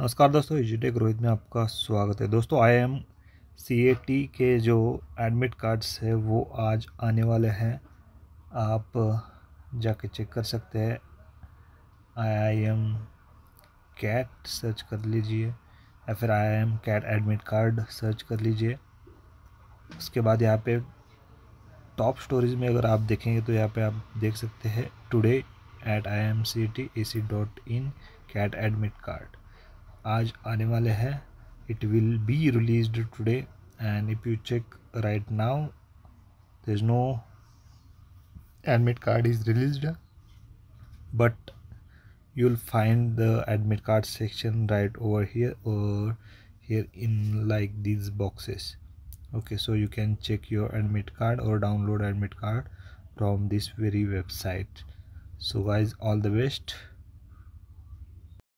नमस्कार दोस्तों इजीटेक e रोहित में आपका स्वागत है दोस्तों आई एम सी ए टी के जो एडमिट कार्ड्स है वो आज आने वाले हैं आप जाके चेक कर सकते हैं I I M CAT search कर लीजिए या फिर I I M CAT admit card search कर लीजिए उसके बाद यहाँ पे टॉप स्टोरीज में अगर आप देखेंगे तो यहाँ पे आप देख सकते हैं today at I M C T A C dot in CAT admit card आज आने वाले हैं it will be release today and if you check right now there's no admit card is release but you will find the admit card section right over here और here in like these boxes okay so you can check your admit card और download admit card from this very website so wise all the best